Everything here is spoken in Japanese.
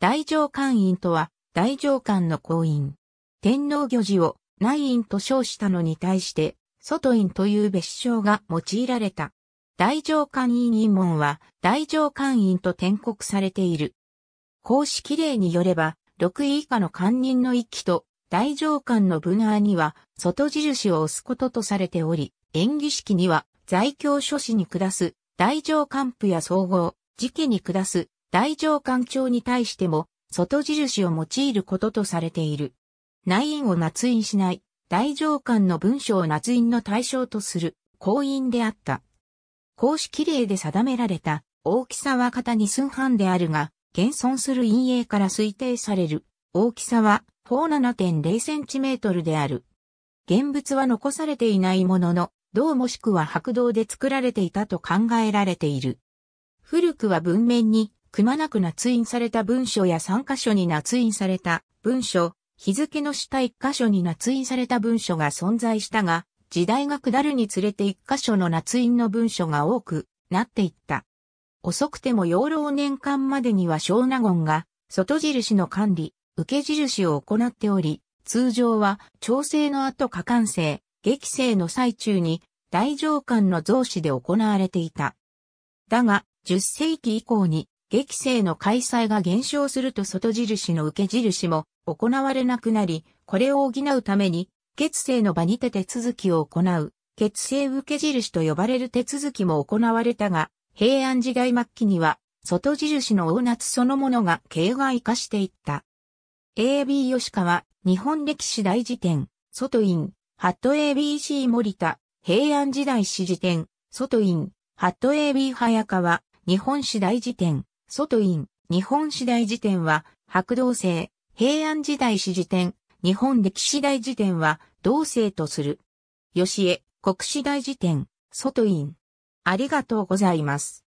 大上官院とは、大上官の公院。天皇御事を内院と称したのに対して、外院という別称が用いられた。大上官院院門は、大上官院と転告されている。公式例によれば、6位以下の官人の一期と、大上官の分ナには、外印を押すこととされており、演技式には、在京書士に下す、大上官府や総合、時期に下す、大乗官庁に対しても、外印を用いることとされている。内印を捺印しない、大乗官の文章を捺印の対象とする、公印であった。公式例で定められた、大きさは型に寸半であるが、現存する陰影から推定される、大きさは、方 7.0cm である。現物は残されていないものの、銅もしくは白銅で作られていたと考えられている。古くは文面にくまなく捺印された文書や3箇所に捺印された文書、日付の下1箇所に捺印された文書が存在したが、時代が下るにつれて1箇所の捺印の文書が多くなっていった。遅くても養老年間までには小納言が外印の管理、受け印を行っており、通常は調整の後過完成、激成の最中に大上官の増資で行われていた。だが、10世紀以降に激政の開催が減少すると外印の受け印も行われなくなり、これを補うために、月政の場にて手続きを行う、月政受け印と呼ばれる手続きも行われたが、平安時代末期には、外印の大夏そのものが形骸化していった。AB 吉川、日本歴史大辞典、外院、ハット ABC 森田、平安時代史辞典、外院、ハット AB 早川、日本史大辞典、外院、日本史大辞典は、白道生、平安時代史辞典、日本歴史大辞典は、同性とする。吉江、国史大辞典、外院。ありがとうございます。